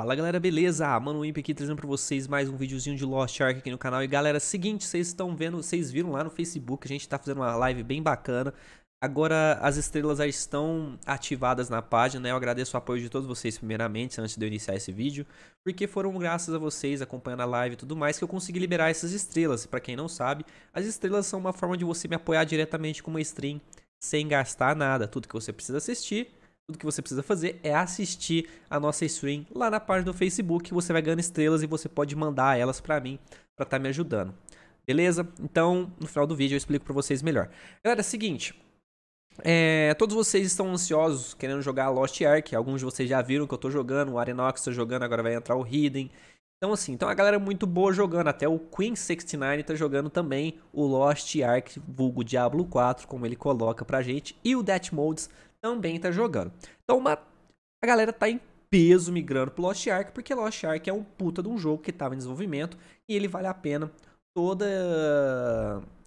Fala galera, beleza? Mano Wimp aqui trazendo pra vocês mais um videozinho de Lost Ark aqui no canal E galera, é seguinte, vocês estão vendo, vocês viram lá no Facebook, a gente tá fazendo uma live bem bacana Agora as estrelas já estão ativadas na página, né? Eu agradeço o apoio de todos vocês primeiramente, antes de eu iniciar esse vídeo Porque foram graças a vocês acompanhando a live e tudo mais que eu consegui liberar essas estrelas e Pra quem não sabe, as estrelas são uma forma de você me apoiar diretamente com uma stream sem gastar nada Tudo que você precisa assistir tudo que você precisa fazer é assistir a nossa stream lá na página do Facebook. Você vai ganhando estrelas e você pode mandar elas para mim para estar tá me ajudando. Beleza? Então, no final do vídeo eu explico para vocês melhor. Galera, é o seguinte, é, todos vocês estão ansiosos querendo jogar Lost Ark. Alguns de vocês já viram que eu tô jogando, o Arenox tá jogando, agora vai entrar o Hidden. Então assim, então a galera é muito boa jogando, até o Queen69 tá jogando também o Lost Ark vulgo Diablo 4, como ele coloca pra gente, e o Death Modes também está jogando. Então uma, a galera está em peso migrando pro Lost Ark, porque Lost Ark é um puta de um jogo que estava em desenvolvimento e ele vale a pena todo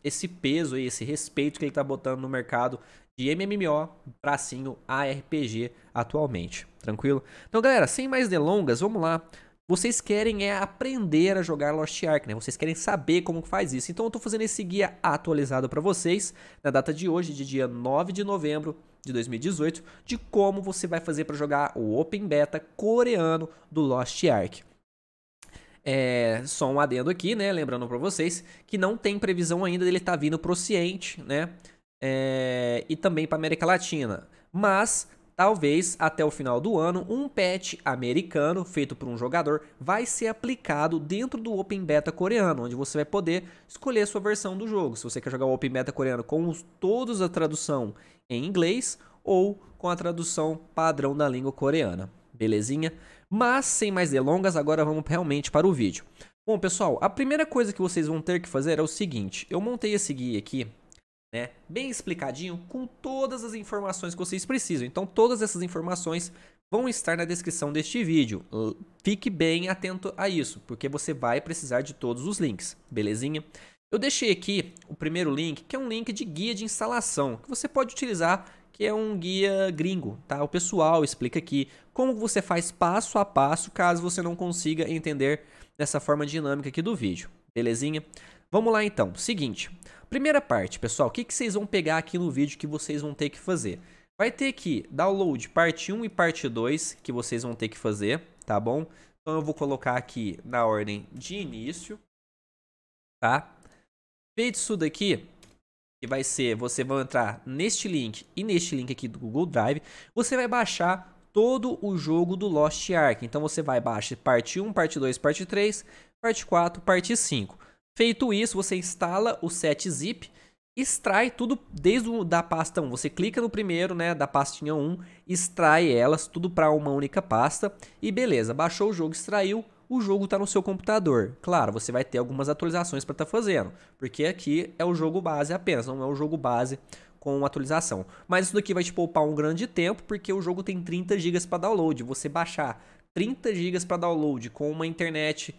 esse peso e esse respeito que ele está botando no mercado de MMO, tracinho ARPG atualmente, tranquilo? Então, galera, sem mais delongas, vamos lá. Vocês querem é aprender a jogar Lost Ark, né? Vocês querem saber como faz isso. Então eu estou fazendo esse guia atualizado para vocês na data de hoje, de dia 9 de novembro de 2018 de como você vai fazer para jogar o Open Beta coreano do Lost Ark. É, só um adendo aqui, né? Lembrando para vocês que não tem previsão ainda dele estar tá vindo pro Ocidente, né? É, e também para América Latina. Mas Talvez até o final do ano, um patch americano feito por um jogador vai ser aplicado dentro do Open Beta coreano, onde você vai poder escolher a sua versão do jogo. Se você quer jogar o Open Beta coreano com os, todos a tradução em inglês ou com a tradução padrão da língua coreana, belezinha? Mas sem mais delongas, agora vamos realmente para o vídeo. Bom, pessoal, a primeira coisa que vocês vão ter que fazer é o seguinte: eu montei esse guia aqui né? Bem explicadinho, com todas as informações que vocês precisam. Então, todas essas informações vão estar na descrição deste vídeo. Fique bem atento a isso, porque você vai precisar de todos os links, belezinha? Eu deixei aqui o primeiro link, que é um link de guia de instalação, que você pode utilizar, que é um guia gringo, tá? O pessoal explica aqui como você faz passo a passo, caso você não consiga entender dessa forma dinâmica aqui do vídeo, belezinha? Vamos lá então, seguinte. Primeira parte, pessoal, o que, que vocês vão pegar aqui no vídeo que vocês vão ter que fazer? Vai ter que download parte 1 e parte 2 que vocês vão ter que fazer, tá bom? Então eu vou colocar aqui na ordem de início, tá? Feito isso daqui, que vai ser, você vai entrar neste link e neste link aqui do Google Drive, você vai baixar todo o jogo do Lost Ark. Então você vai baixar parte 1, parte 2, parte 3, parte 4, parte 5. Feito isso, você instala o set zip, extrai tudo desde o, da pasta 1. Você clica no primeiro, né, da pastinha 1, extrai elas tudo para uma única pasta e beleza, baixou o jogo, extraiu, o jogo está no seu computador. Claro, você vai ter algumas atualizações para estar tá fazendo, porque aqui é o jogo base apenas, não é o jogo base com atualização. Mas isso daqui vai te poupar um grande tempo, porque o jogo tem 30 GB para download. Você baixar 30 GB para download com uma internet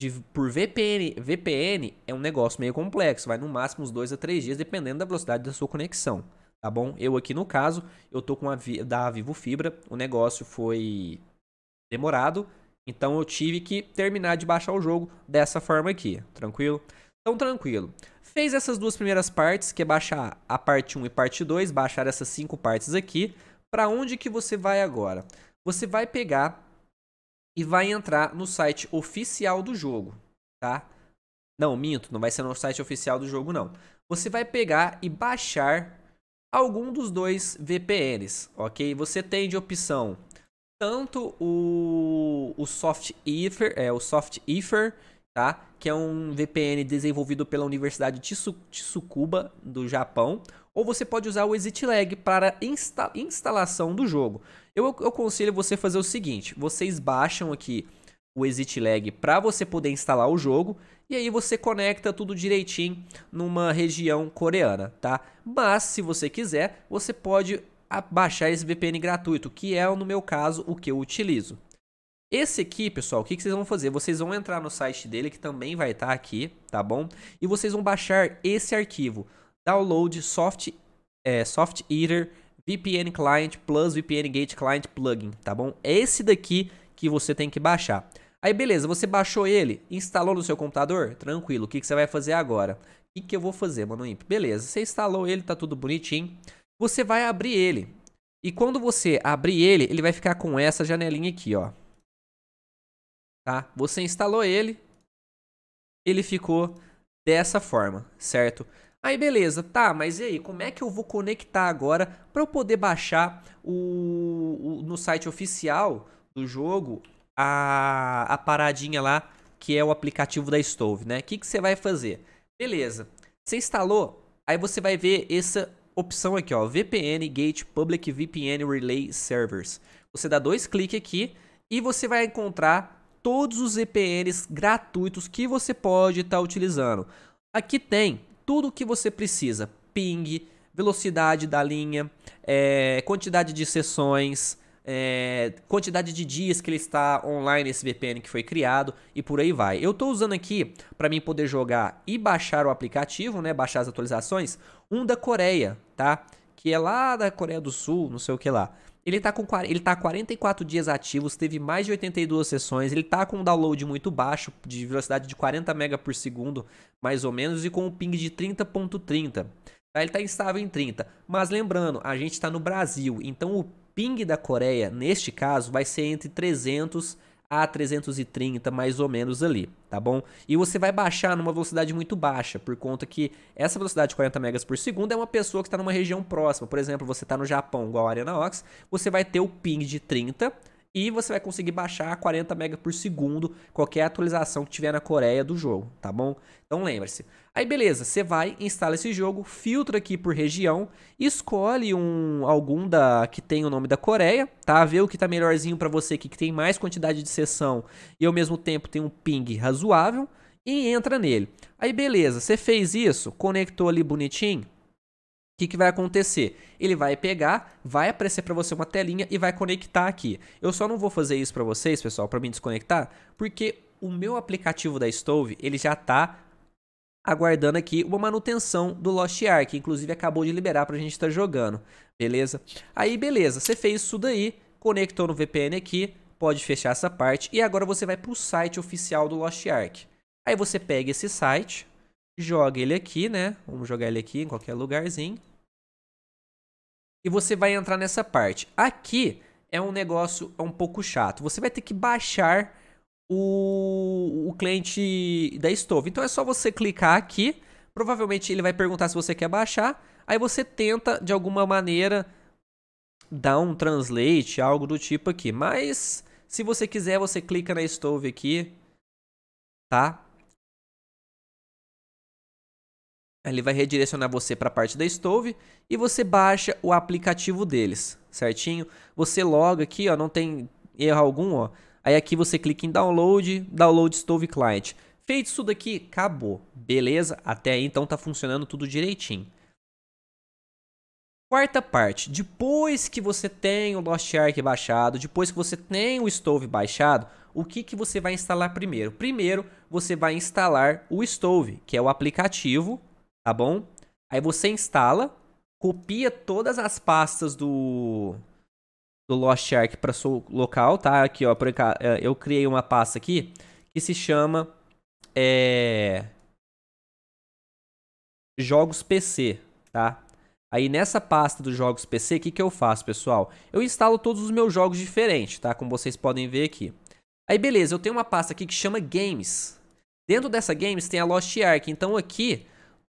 de, por VPN, VPN é um negócio meio complexo, vai no máximo uns 2 a 3 dias, dependendo da velocidade da sua conexão, tá bom? Eu aqui no caso, eu tô com a da Vivo Fibra, o negócio foi demorado, então eu tive que terminar de baixar o jogo dessa forma aqui, tranquilo? Então tranquilo. Fez essas duas primeiras partes, que é baixar a parte 1 e parte 2, baixar essas cinco partes aqui. Para onde que você vai agora? Você vai pegar e vai entrar no site oficial do jogo, tá? Não, minto, não vai ser no site oficial do jogo não. Você vai pegar e baixar algum dos dois VPNs, ok? Você tem de opção tanto o, o soft ether, é o soft ether tá? Que é um VPN desenvolvido pela Universidade Tsukuba do Japão. Ou você pode usar o ExitLag para insta instalação do jogo. Eu, eu aconselho você fazer o seguinte: vocês baixam aqui o ExitLag para você poder instalar o jogo. E aí você conecta tudo direitinho numa região coreana, tá? Mas se você quiser, você pode baixar esse VPN gratuito, que é no meu caso o que eu utilizo, esse aqui, pessoal, o que, vocês vão fazer? Vocês vão entrar no site dele, que também vai estar tá aqui, tá bom? E vocês vão baixar esse arquivo. Download soft, é, soft Eater VPN Client plus VPN Gate Client Plugin, tá bom? É esse daqui que você tem que baixar. Aí beleza, você baixou ele, instalou no seu computador? Tranquilo, o que, que você vai fazer agora? O que, que eu vou fazer, mano? Imp? Beleza, você instalou ele, tá tudo bonitinho. Você vai abrir ele. E quando você abrir ele, ele vai ficar com essa janelinha aqui, ó tá? Você instalou ele, ele ficou dessa forma, certo? Aí beleza, tá, mas e aí, como é que eu vou conectar agora para eu poder baixar o, o, no site oficial do jogo a, a paradinha lá que é o aplicativo da Stove, né? O que, que você vai fazer? Beleza, você instalou, aí você vai ver essa opção aqui, ó, VPN Gate Public VPN Relay Servers. Você dá dois cliques aqui e você vai encontrar todos os VPNs gratuitos que você pode estar tá utilizando. Aqui tem tudo o que você precisa: ping, velocidade da linha, é, quantidade de sessões, é, quantidade de dias que ele está online esse VPN que foi criado e por aí vai. Eu estou usando aqui para mim poder jogar e baixar o aplicativo, né, baixar as atualizações, um da Coreia, tá? que é lá da Coreia do Sul, não sei o que lá. Ele tá com ele tá 44 dias ativos, teve mais de 82 sessões, ele tá com um download muito baixo, de velocidade de 40 mega por segundo, mais ou menos, e com um ping de 30.30. Tá, ele tá instável em 30. Mas lembrando, a gente tá no Brasil, então o ping da Coreia, neste caso, vai ser entre 300 a 330 mais ou menos ali, tá bom? E você vai baixar numa velocidade muito baixa, por conta que essa velocidade de 40 megas por segundo é uma pessoa que está numa região próxima. Por exemplo, você está no Japão, igual a Arena Ox, você vai ter o ping de 30 e você vai conseguir baixar 40 MB por segundo qualquer atualização que tiver na Coreia do jogo, tá bom? Então lembre-se. Aí beleza, você vai, instala esse jogo, filtra aqui por região, escolhe um algum da que tem o nome da Coreia, tá? Vê o que tá melhorzinho para você aqui, que tem mais quantidade de sessão e ao mesmo tempo tem um ping razoável e entra nele. Aí beleza, você fez isso, conectou ali bonitinho, o que, que, vai acontecer? Ele vai pegar, vai aparecer para você uma telinha e vai conectar aqui. Eu só não vou fazer isso para vocês, pessoal, para me desconectar, porque o meu aplicativo da Stove, ele já está aguardando aqui uma manutenção do Lost Ark, que inclusive acabou de liberar para a gente estar tá jogando, beleza? Aí, beleza, você fez isso daí, conectou no VPN aqui, pode fechar essa parte, e agora você vai para o site oficial do Lost Ark. Aí você pega esse site, Joga ele aqui, né? Vamos jogar ele aqui em qualquer lugarzinho. E você vai entrar nessa parte. Aqui é um negócio é um pouco chato. Você vai ter que baixar o, o cliente da Stove. Então é só você clicar aqui. Provavelmente ele vai perguntar se você quer baixar. Aí você tenta, de alguma maneira, dar um translate, algo do tipo aqui. Mas, se você quiser, você clica na Stove aqui, tá? Ele vai redirecionar você para a parte da Stove e você baixa o aplicativo deles, certinho? Você loga aqui, ó, não tem erro algum, ó. Aí aqui você clica em download, download Stove Client. Feito isso daqui, acabou. Beleza? Até aí então tá funcionando tudo direitinho. Quarta parte, depois que você tem o Lost Ark baixado, depois que você tem o Stove baixado, o que, que você vai instalar primeiro? Primeiro, você vai instalar o Stove, que é o aplicativo tá bom? Aí você instala, copia todas as pastas do do Lost Ark para seu local, tá? Aqui, ó, por cá, eh, eu criei uma pasta aqui que se chama é... jogos PC, tá? Aí nessa pasta dos jogos PC, o que, que eu faço, pessoal? Eu instalo todos os meus jogos diferentes, tá? Como vocês podem ver aqui. Aí beleza, eu tenho uma pasta aqui que chama Games. Dentro dessa Games tem a Lost Ark, então aqui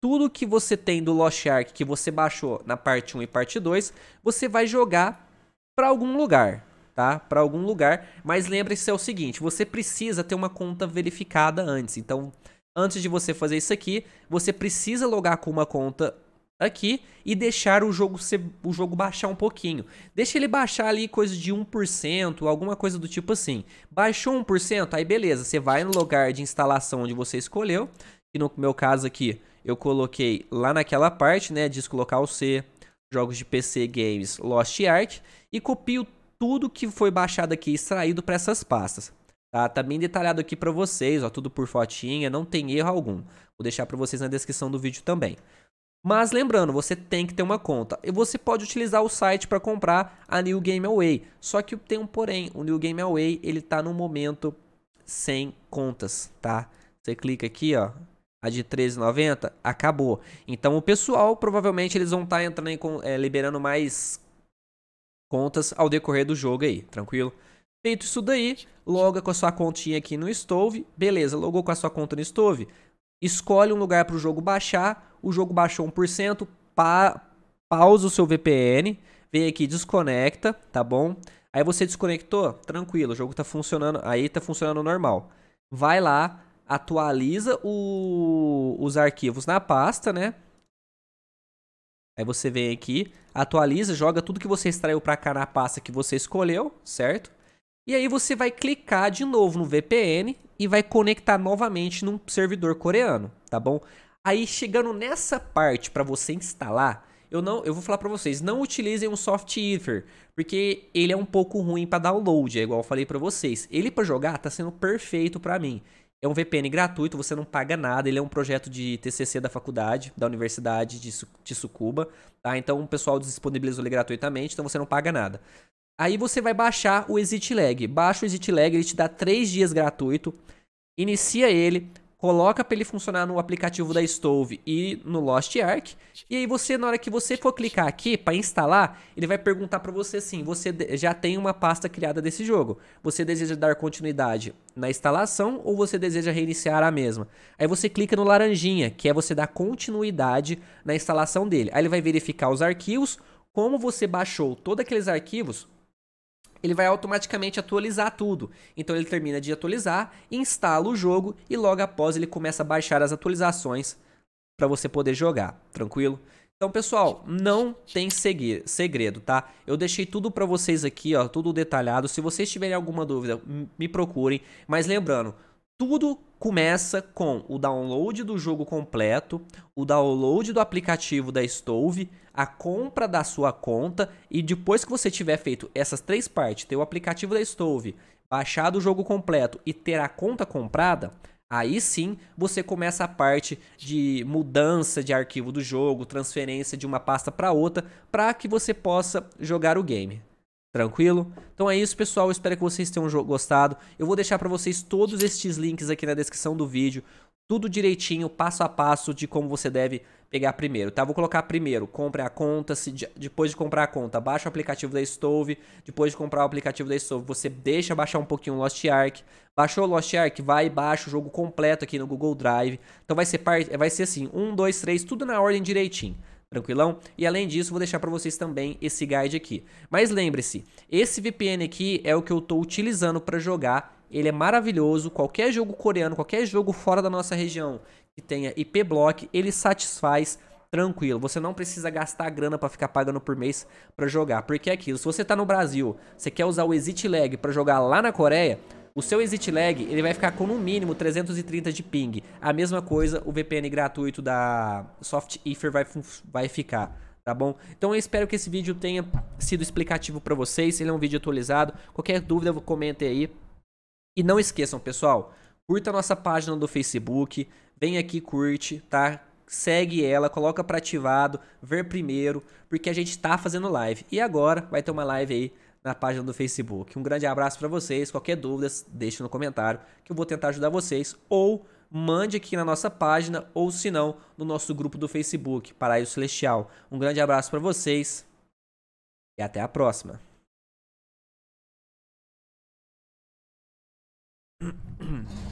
tudo que você tem do Lost Ark que você baixou na parte 1 e parte 2, você vai jogar para algum lugar, tá? Para algum lugar, mas lembre-se é o seguinte, você precisa ter uma conta verificada antes. Então, antes de você fazer isso aqui, você precisa logar com uma conta aqui e deixar o jogo ser, o jogo baixar um pouquinho. Deixa ele baixar ali coisa de 1%, alguma coisa do tipo assim. Baixou 1%, aí beleza, você vai no lugar de instalação onde você escolheu, que no meu caso aqui eu coloquei lá naquela parte, né, disco local C, jogos de PC, games, Lost Ark, e copio tudo que foi baixado aqui, extraído para essas pastas. Tá, tá bem detalhado aqui para vocês, ó, tudo por fotinha, não tem erro algum. Vou deixar para vocês na descrição do vídeo também. Mas lembrando, você tem que ter uma conta. E você pode utilizar o site para comprar a New Game Away. Só que tem um porém, o New Game Away, ele tá no momento sem contas, tá? Você clica aqui, ó, a de 13,90, acabou. Então o pessoal, provavelmente, eles vão estar tá entrando aí com, é, liberando mais contas ao decorrer do jogo aí, tranquilo? Feito isso daí, loga com a sua continha aqui no Stove, beleza, logou com a sua conta no Stove, escolhe um lugar para o jogo baixar, o jogo baixou 1%, pa pausa o seu VPN, vem aqui desconecta, tá bom? Aí você desconectou, tranquilo, o jogo tá funcionando, aí tá funcionando normal. Vai lá, atualiza o, os arquivos na pasta, né? Aí você vem aqui, atualiza, joga tudo que você extraiu para cá na pasta que você escolheu, certo? E aí você vai clicar de novo no VPN e vai conectar novamente num servidor coreano, tá bom? Aí chegando nessa parte para você instalar, eu não, eu vou falar para vocês, não utilizem um soft ether, porque ele é um pouco ruim para download, é igual eu falei para vocês. Ele para jogar tá sendo perfeito para mim. É um VPN gratuito, você não paga nada. Ele é um projeto de TCC da faculdade, da Universidade de Sucuba. Tá? Então o pessoal disponibilizou ele gratuitamente, então você não paga nada. Aí você vai baixar o ExitLag. Baixa o ExitLag, ele te dá 3 dias gratuito. Inicia ele, coloca para ele funcionar no aplicativo da Stove e no Lost Ark. E aí você, na hora que você for clicar aqui para instalar, ele vai perguntar para você assim: você já tem uma pasta criada desse jogo? Você deseja dar continuidade na instalação ou você deseja reiniciar a mesma? Aí você clica no laranjinha, que é você dar continuidade na instalação dele. Aí ele vai verificar os arquivos, como você baixou todos aqueles arquivos, ele vai automaticamente atualizar tudo. Então ele termina de atualizar, instala o jogo e logo após ele começa a baixar as atualizações para você poder jogar, tranquilo? Então, pessoal, não tem seguir, segredo, tá? Eu deixei tudo para vocês aqui, ó, tudo detalhado. Se vocês tiverem alguma dúvida, me procurem. Mas lembrando, tudo começa com o download do jogo completo, o download do aplicativo da Stove, a compra da sua conta e depois que você tiver feito essas três partes, ter o aplicativo da Stove, baixado o jogo completo e ter a conta comprada, aí sim você começa a parte de mudança de arquivo do jogo, transferência de uma pasta para outra, para que você possa jogar o game. Tranquilo? Então é isso, pessoal. Eu espero que vocês tenham gostado. Eu vou deixar para vocês todos estes links aqui na descrição do vídeo. Tudo direitinho, passo a passo de como você deve pegar primeiro, tá? Vou colocar primeiro, compre a conta, se, depois de comprar a conta, baixa o aplicativo da Stove, depois de comprar o aplicativo da Stove, você deixa baixar um pouquinho o Lost Ark, baixou o Lost Ark, vai e baixa o jogo completo aqui no Google Drive, então vai ser, vai ser assim, 1, 2, 3, tudo na ordem direitinho tranquilão? E além disso, vou deixar para vocês também esse guide aqui. Mas lembre-se, esse VPN aqui é o que eu estou utilizando para jogar ele é maravilhoso. Qualquer jogo coreano, qualquer jogo fora da nossa região que tenha IP Block, ele satisfaz tranquilo. Você não precisa gastar grana para ficar pagando por mês para jogar, porque é aquilo. Se você tá no Brasil, você quer usar o Exit Lag para jogar lá na Coreia, o seu exit lag ele vai ficar com no mínimo 330 de ping. A mesma coisa o VPN gratuito da Soft Ether vai, vai ficar tá bom? Então eu espero que esse vídeo tenha sido explicativo para vocês, ele é um vídeo atualizado. Qualquer dúvida, comentem aí. E não esqueçam, pessoal, curta a nossa página do Facebook, vem aqui, curte, tá? Segue ela, coloca para ativado, ver primeiro, porque a gente tá fazendo live. E agora vai ter uma live aí na página do Facebook. Um grande abraço para vocês. Qualquer dúvida, deixe no comentário que eu vou tentar ajudar vocês ou mande aqui na nossa página ou se não, no nosso grupo do Facebook, Paraíso Celestial. Um grande abraço para vocês e até a próxima.